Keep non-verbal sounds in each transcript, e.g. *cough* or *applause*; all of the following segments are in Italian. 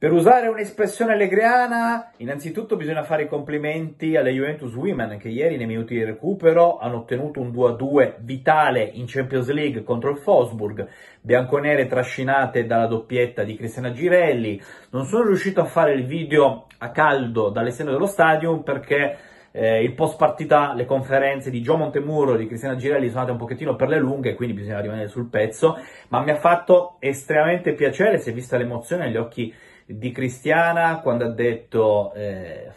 Per usare un'espressione allegriana, innanzitutto bisogna fare i complimenti alle Juventus Women che ieri nei minuti di recupero hanno ottenuto un 2-2 vitale in Champions League contro il Fosburg, bianconere trascinate dalla doppietta di Cristiana Girelli. Non sono riuscito a fare il video a caldo dall'esterno dello stadium perché eh, il post partita, le conferenze di Gio Montemurro e di Cristiana Girelli sono andate un pochettino per le lunghe, quindi bisogna rimanere sul pezzo, ma mi ha fatto estremamente piacere, si è vista l'emozione negli occhi di di Cristiana quando ha detto eh,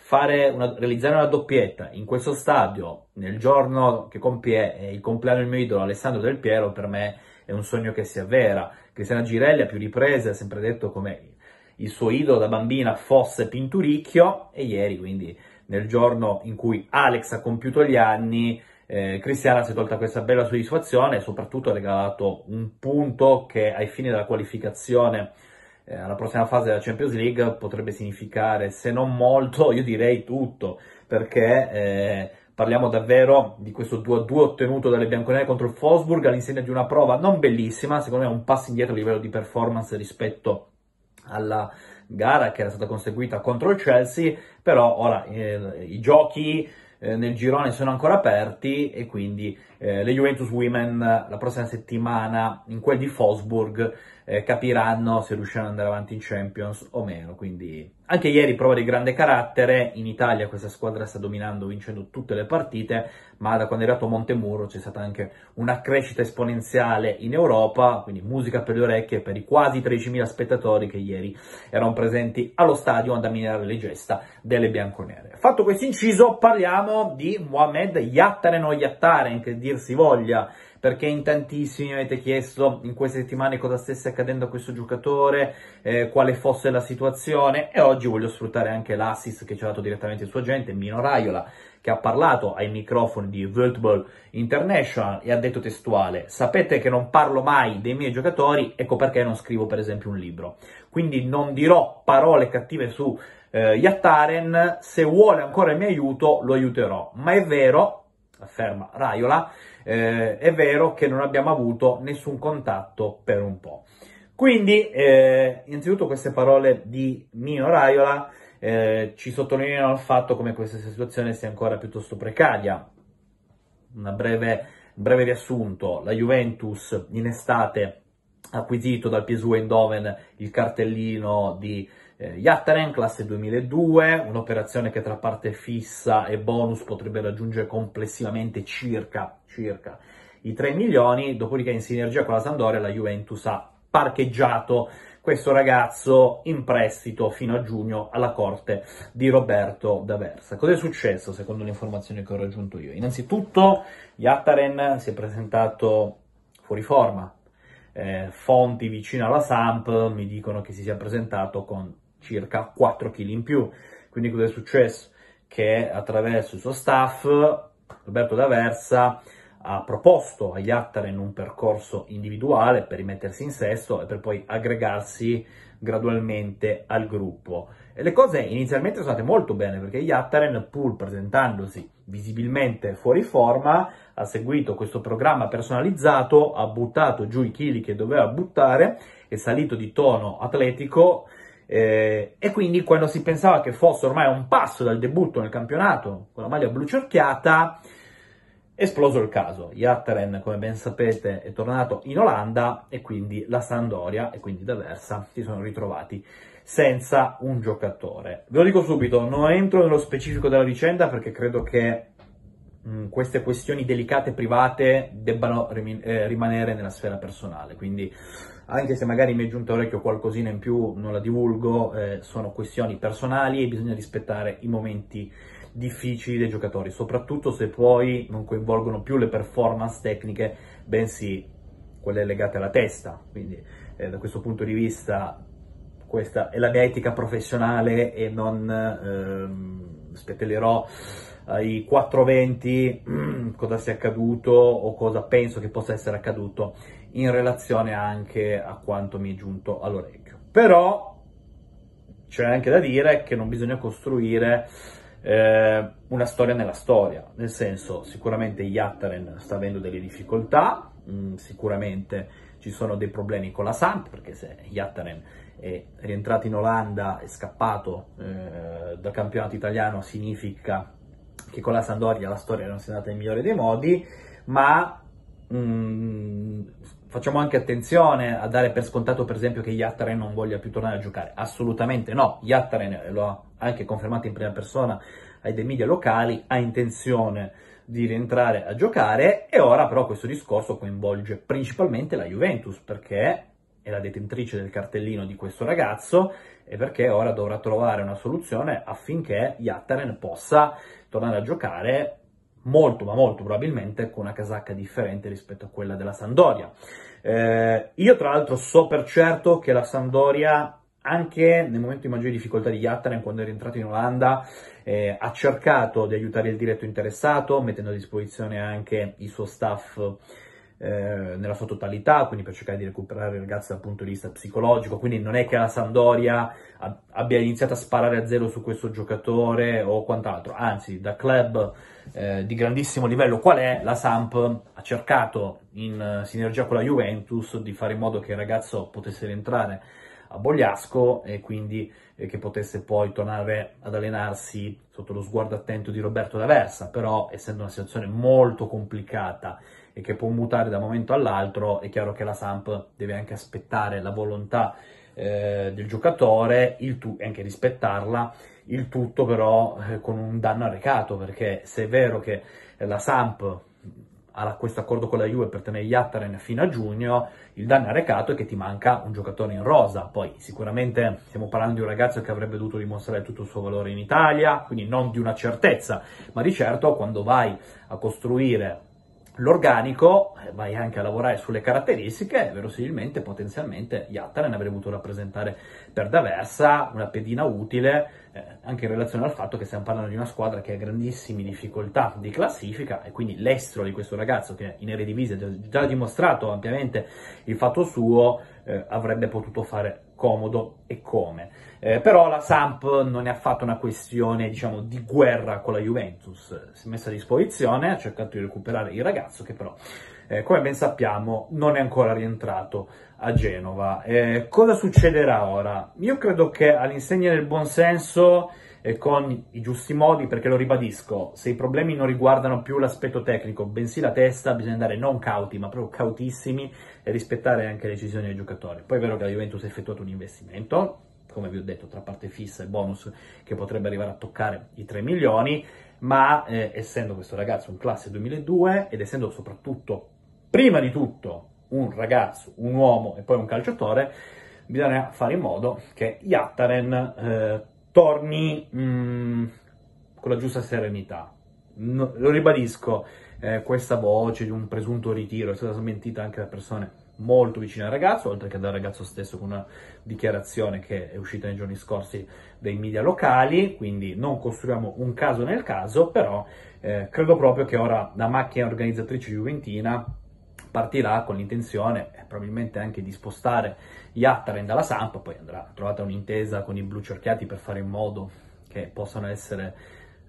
una, realizzare una doppietta in questo stadio nel giorno che compie eh, il compleanno del mio idolo Alessandro Del Piero per me è un sogno che si avvera. Cristiana Girelli a più riprese ha sempre detto come il suo idolo da bambina fosse Pinturicchio e ieri quindi nel giorno in cui Alex ha compiuto gli anni eh, Cristiana si è tolta questa bella soddisfazione e soprattutto ha regalato un punto che ai fini della qualificazione eh, alla prossima fase della Champions League potrebbe significare, se non molto, io direi tutto, perché eh, parliamo davvero di questo 2-2 ottenuto dalle bianconere contro il Fosburg all'insegna di una prova non bellissima, secondo me un passo indietro a livello di performance rispetto alla gara che era stata conseguita contro il Chelsea, però ora eh, i giochi eh, nel girone sono ancora aperti e quindi eh, le Juventus Women la prossima settimana in quel di Fosburg eh, capiranno se riusciranno ad andare avanti in Champions o meno. Quindi anche ieri prova di grande carattere, in Italia questa squadra sta dominando, vincendo tutte le partite, ma da quando è arrivato Montemuro c'è stata anche una crescita esponenziale in Europa, quindi musica per le orecchie per i quasi 13.000 spettatori che ieri erano presenti allo stadio ad ammirare le gesta delle bianconere. Fatto questo inciso, parliamo di Mohamed Yattare no Yattare, che dir si voglia, perché in tantissimi avete chiesto in queste settimane cosa stesse accadendo a questo giocatore, eh, quale fosse la situazione e oggi voglio sfruttare anche l'assist che ci ha dato direttamente il suo agente, Mino Raiola, che ha parlato ai microfoni di World International e ha detto testuale sapete che non parlo mai dei miei giocatori, ecco perché non scrivo per esempio un libro. Quindi non dirò parole cattive su eh, Yattaren, se vuole ancora il mio aiuto lo aiuterò. Ma è vero afferma Raiola, eh, è vero che non abbiamo avuto nessun contatto per un po'. Quindi, eh, innanzitutto queste parole di Mino Raiola eh, ci sottolineano il fatto come questa situazione sia ancora piuttosto precaria. Un breve, breve riassunto, la Juventus in estate ha acquisito dal PSV Eindhoven il cartellino di eh, Yatteren, classe 2002, un'operazione che tra parte fissa e bonus potrebbe raggiungere complessivamente circa, circa i 3 milioni, dopodiché in sinergia con la Sandoria la Juventus ha parcheggiato questo ragazzo in prestito fino a giugno alla corte di Roberto D'Aversa. Cos'è successo secondo le informazioni che ho raggiunto io? Innanzitutto Yattaren si è presentato fuori forma, eh, fonti vicino alla Samp mi dicono che si sia presentato con circa 4 kg in più. Quindi cosa è successo? Che attraverso il suo staff Roberto D'Aversa ha proposto agli Attaren un percorso individuale per rimettersi in sesto e per poi aggregarsi gradualmente al gruppo. E le cose inizialmente sono andate molto bene perché gli Attaren, pur presentandosi visibilmente fuori forma, ha seguito questo programma personalizzato, ha buttato giù i chili che doveva buttare, è salito di tono atletico eh, e quindi quando si pensava che fosse ormai a un passo dal debutto nel campionato con la maglia blu cerchiata, esploso il caso. Jatteren, come ben sapete, è tornato in Olanda e quindi la Sandoria e quindi D'Aversa si sono ritrovati senza un giocatore. Ve lo dico subito, non entro nello specifico della vicenda perché credo che mh, mm, queste questioni delicate private debbano rim- eh, rimanere nella sfera personale, quindi anche se magari mi è giunto orecchio qualcosina in più, non la divulgo, eh, sono questioni personali e bisogna rispettare i momenti difficili dei giocatori, soprattutto se poi non coinvolgono più le performance tecniche, bensì quelle legate alla testa. Quindi eh, da questo punto di vista questa è la mia etica professionale e non ehm, spettellerò eh, i 420 *clears throat* cosa sia accaduto o cosa penso che possa essere accaduto in relazione anche a quanto mi è giunto all'orecchio. Però c'è anche da dire che non bisogna costruire eh, una storia nella storia, nel senso sicuramente Yattaren sta avendo delle difficoltà, mh, mm, sicuramente ci sono dei problemi con la Samp, perché se Yattaren è rientrato in Olanda, e scappato eh, dal campionato italiano, significa che con la Sandoria la storia non sia andata nel migliore dei modi, ma mh, mm, facciamo anche attenzione a dare per scontato, per esempio, che Yattaren non voglia più tornare a giocare. Assolutamente no, Yattaren eh, lo ha anche confermato in prima persona ai dei media locali, ha intenzione di rientrare a giocare e ora però questo discorso coinvolge principalmente la Juventus perché è la detentrice del cartellino di questo ragazzo e perché ora dovrà trovare una soluzione affinché Yattaren possa tornare a giocare molto ma molto probabilmente con una casacca differente rispetto a quella della Sandoria. Eh, io tra l'altro so per certo che la Sandoria anche nel momento di maggiore difficoltà di Yattaren, quando è rientrato in Olanda, eh, ha cercato di aiutare il diretto interessato, mettendo a disposizione anche il suo staff eh, nella sua totalità, quindi per cercare di recuperare il ragazzo dal punto di vista psicologico, quindi non è che la Sandoria abbia iniziato a sparare a zero su questo giocatore o quant'altro, anzi da club eh, di grandissimo livello qual è, la Samp ha cercato in eh, sinergia con la Juventus di fare in modo che il ragazzo potesse rientrare a Bogliasco e quindi eh, che potesse poi tornare ad allenarsi sotto lo sguardo attento di Roberto D'Aversa, però essendo una situazione molto complicata e che può mutare da un momento all'altro, è chiaro che la Samp deve anche aspettare la volontà eh, del giocatore il tu- anche rispettarla, il tutto però eh, con un danno arrecato, perché se è vero che la Samp ha questo accordo con la Juve per tenere Yattaren fino a giugno, il danno arrecato è che ti manca un giocatore in rosa. Poi sicuramente stiamo parlando di un ragazzo che avrebbe dovuto dimostrare tutto il suo valore in Italia, quindi non di una certezza, ma di certo quando vai a costruire l'organico, eh, vai anche a lavorare sulle caratteristiche, verosimilmente, potenzialmente, Yattanen avrebbe potuto rappresentare per Daversa una pedina utile, eh, anche in relazione al fatto che stiamo parlando di una squadra che ha grandissime difficoltà di classifica, e quindi l'estro di questo ragazzo, che in Eredivisie ha già, già dimostrato ampiamente il fatto suo, eh, avrebbe potuto fare comodo e come. Eh, però la Samp non è affatto una questione, diciamo, di guerra con la Juventus. Si è messa a disposizione, ha cercato di recuperare il ragazzo che però, eh, come ben sappiamo, non è ancora rientrato a Genova. Eh, cosa succederà ora? Io credo che all'insegna del buonsenso eh, con i giusti modi, perché lo ribadisco, se i problemi non riguardano più l'aspetto tecnico, bensì la testa, bisogna andare non cauti, ma proprio cautissimi e rispettare anche le decisioni del giocatore. Poi è vero che la Juventus ha effettuato un investimento, come vi ho detto, tra parte fissa e bonus, che potrebbe arrivare a toccare i 3 milioni, ma eh, essendo questo ragazzo un classe 2002 ed essendo soprattutto, prima di tutto, un ragazzo, un uomo e poi un calciatore, bisogna fare in modo che Iattaren eh, torni mh, mm, con la giusta serenità. No, lo ribadisco, eh, questa voce di un presunto ritiro è stata smentita anche da persone molto vicine al ragazzo, oltre che dal ragazzo stesso con una dichiarazione che è uscita nei giorni scorsi dai media locali, quindi non costruiamo un caso nel caso, però eh, credo proprio che ora la macchina organizzatrice juventina partirà con l'intenzione eh, probabilmente anche di spostare Yattaren dalla Samp, poi andrà trovata un'intesa con i blu cerchiati per fare in modo che possano essere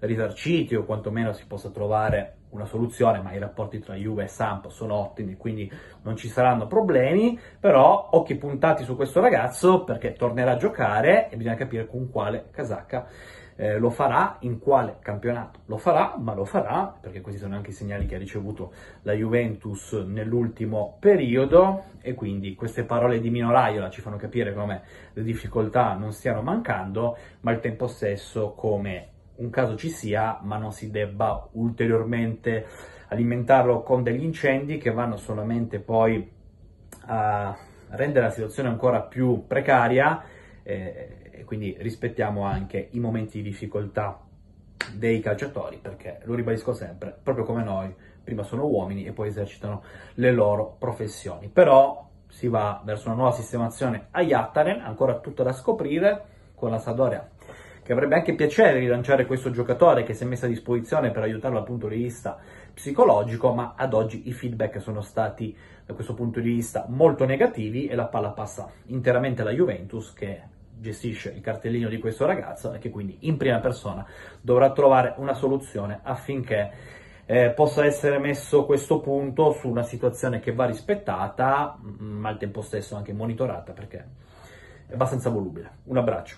risarciti o quantomeno si possa trovare una soluzione, ma i rapporti tra Juve e Samp sono ottimi, quindi non ci saranno problemi, però occhi puntati su questo ragazzo perché tornerà a giocare e bisogna capire con quale casacca eh, lo farà, in quale campionato lo farà, ma lo farà, perché questi sono anche i segnali che ha ricevuto la Juventus nell'ultimo periodo e quindi queste parole di Minoraiola ci fanno capire come le difficoltà non stiano mancando, ma al tempo stesso come un caso ci sia, ma non si debba ulteriormente alimentarlo con degli incendi che vanno solamente poi a rendere la situazione ancora più precaria eh, e quindi rispettiamo anche i momenti di difficoltà dei calciatori perché lo ribadisco sempre, proprio come noi, prima sono uomini e poi esercitano le loro professioni. Però si va verso una nuova sistemazione a Yattaren, ancora tutto da scoprire, con la Sadoria che avrebbe anche piacere rilanciare questo giocatore che si è messo a disposizione per aiutarlo dal punto di vista psicologico, ma ad oggi i feedback sono stati da questo punto di vista molto negativi e la palla passa interamente alla Juventus che gestisce il cartellino di questo ragazzo e che quindi in prima persona dovrà trovare una soluzione affinché eh, possa essere messo questo punto su una situazione che va rispettata, mm, ma al tempo stesso anche monitorata perché è abbastanza volubile. Un abbraccio.